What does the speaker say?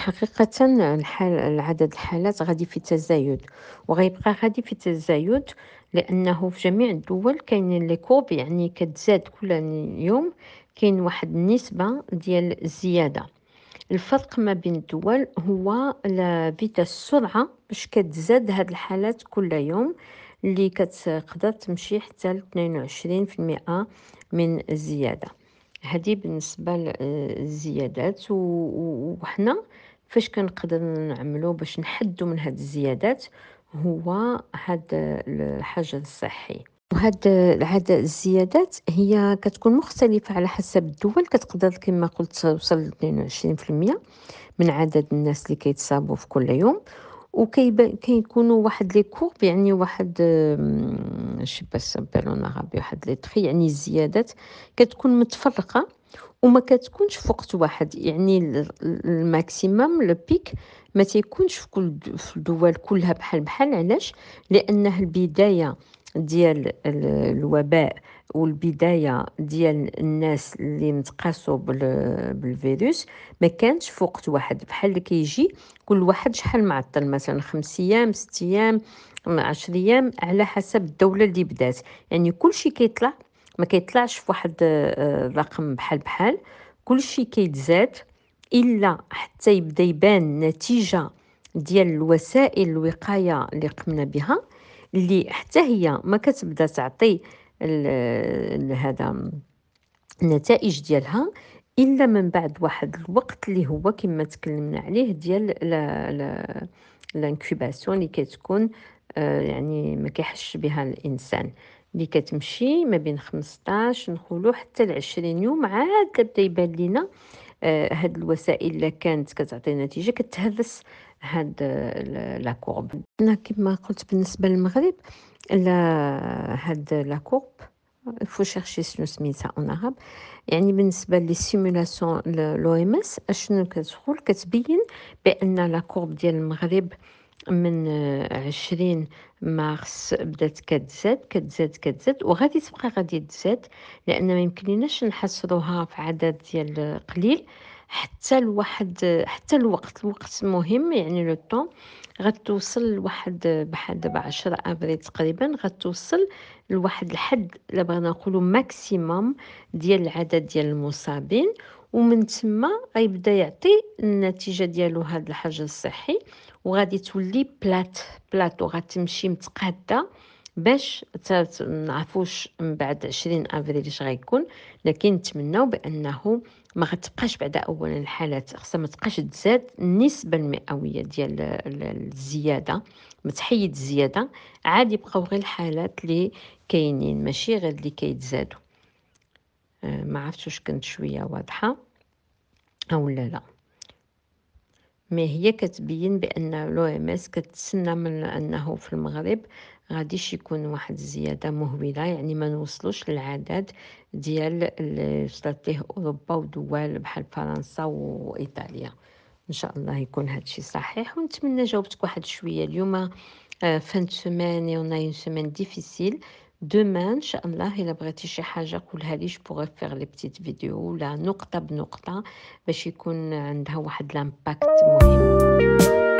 حقيقة الحال العدد الحالات غادي في تزايد وغيبقى غادي في تزايد لأنه في جميع الدول كاين لي كوب يعني كتزاد كل يوم كاين واحد النسبة ديال الزيادة الفرق ما بين الدول هو فيتا السرعة باش كتزاد هاد الحالات كل يوم اللي كتقدر تمشي حتى ل 22% من الزياده هذه بالنسبه للزيادات وحنا فاش كنقدر نعملو باش نحدو من هاد الزيادات هو هاد الحجر الصحي وهاد هاد الزيادات هي كتكون مختلفة على حسب الدول كتقدر كما قلت توصل في 22% من عدد الناس اللي كيتصابوا في كل يوم وكيكونوا واحد لي كورب يعني واحد شي با سبالون عربي واحد لي تخي يعني الزيادات كتكون متفرقه وما كتكونش في وقت واحد يعني الماكسيمم لو بيك ما تيكونش في كل الدول كلها بحال بحال علاش لانه البدايه ديال الوباء والبدايه ديال الناس اللي نتقاسوا بالفيروس ما كانش في وقت واحد بحال اللي كيجي كل واحد شحال معطل مثلا خمس ايام ست ايام عشر ايام على حسب الدوله اللي بدات يعني كل شيء كيطلع ما كيطلعش في واحد الرقم آه، بحال بحال كل شيء كيتزاد الا حتى يبدا يبان نتيجه ديال وسائل الوقايه اللي قمنا بها اللي حتى هي ما كتبدا تعطي هذا النتائج ديالها الا من بعد واحد الوقت اللي هو كما تكلمنا عليه ديال الانكوباسيون اللي كتكون آه، يعني ما كيحش بها الانسان اللي كتمشي ما بين 15 نقولوا حتى ل 20 يوم عاد تبدا يبان لينا آه، هاد الوسائل اللي كانت كتعطي نتيجه كتهرس آه، هاد لا كورب كما قلت بالنسبه للمغرب هاد لا كورب فو شيرشي شنو سميتها اون عرب يعني بالنسبه لي سيمولاسيون لو ام اس اشنو كتقول كتبين بان لا كورب ديال المغرب من عشرين مارس بدات كتزاد كتزاد كتزاد وغادي تبقى غادي تزاد لان ما يمكنناش نحصروها في عدد ديال قليل حتى لواحد حتى الوقت الوقت مهم يعني لو طون غتوصل لواحد بحال دابا 10 ابريل تقريبا غتوصل لواحد الحد اللي بغينا نقولوا ماكسيموم ديال العدد ديال المصابين ومن تما غيبدا يعطي النتيجه ديالو هاد الحاجه الصحي وغادي تولي بلات بلات وغتمشي متقاده باش نعرفوش من بعد 20 افريل اش غيكون لكن نتمناو بانه ما غتبقاش بعد اولا الحالات خصها ما تبقاش تزاد النسبه المئويه ديال الزياده ما تحيد الزياده عاد يبقاو غير الحالات اللي كاينين ماشي غير اللي كيتزادوا آه، ما عرفتش واش كنت شويه واضحه أو لا لا ما هي كتبين بأن لو ام اس كتسنى من أنه في المغرب غاديش يكون واحد الزيادة مهولة يعني ما نوصلوش للعدد ديال اللي ليه أوروبا ودول بحال فرنسا وإيطاليا ان شاء الله يكون هادشي صحيح ونتمنى جاوبتك واحد شويه اليوم فان سمان اون اون سيمين ديفيسيل demain ان شاء الله الا بغيتي شي حاجه قولها لي بوغي فيغ لي بتيت فيديو ولا نقطه بنقطه باش يكون عندها واحد لامباكت مهم